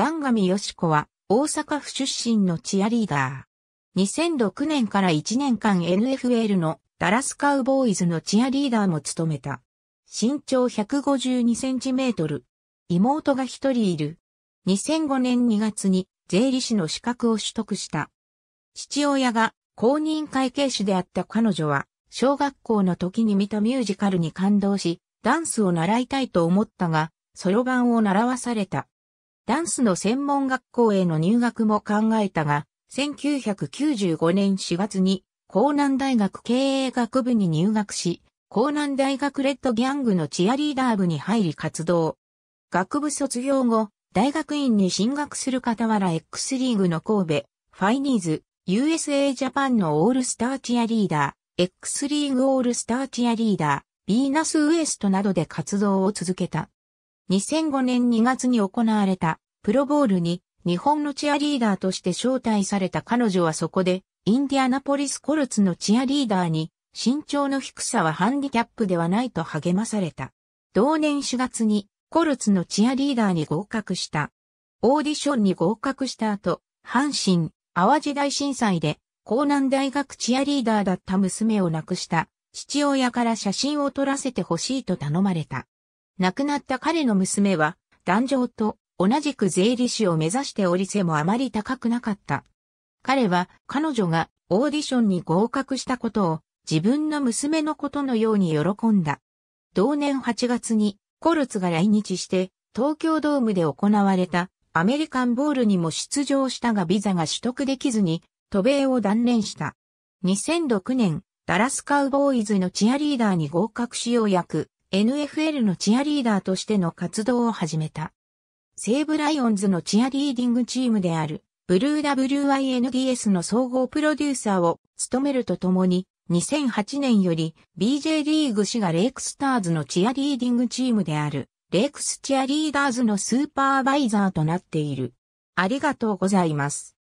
段上義子は大阪府出身のチアリーダー。2006年から1年間 NFL のダラスカウボーイズのチアリーダーも務めた。身長152センチメートル。妹が一人いる。2005年2月に税理士の資格を取得した。父親が公認会計士であった彼女は、小学校の時に見たミュージカルに感動し、ダンスを習いたいと思ったが、ソロ版を習わされた。ダンスの専門学校への入学も考えたが、1995年4月に、江南大学経営学部に入学し、江南大学レッドギャングのチアリーダー部に入り活動。学部卒業後、大学院に進学する傍ら X リーグの神戸、ファイニーズ、USA ジャパンのオールスターチアリーダー、X リーグオールスターチアリーダー、ビーナスウエストなどで活動を続けた。2005年2月に行われたプロボールに日本のチアリーダーとして招待された彼女はそこでインディアナポリスコルツのチアリーダーに身長の低さはハンディキャップではないと励まされた。同年4月にコルツのチアリーダーに合格した。オーディションに合格した後、阪神、淡路大震災で、江南大学チアリーダーだった娘を亡くした、父親から写真を撮らせてほしいと頼まれた。亡くなった彼の娘は、壇上と同じく税理士を目指しており背もあまり高くなかった。彼は彼女がオーディションに合格したことを自分の娘のことのように喜んだ。同年8月にコルツが来日して東京ドームで行われたアメリカンボールにも出場したがビザが取得できずに渡米を断念した。2006年ダラスカウボーイズのチアリーダーに合格しようやく NFL のチアリーダーとしての活動を始めた。西武ライオンズのチアリーディングチームである、ブルー WINDS の総合プロデューサーを務めるとともに、2008年より BJ リーグ氏がレイクスターズのチアリーディングチームである、レイクスチアリーダーズのスーパーバイザーとなっている。ありがとうございます。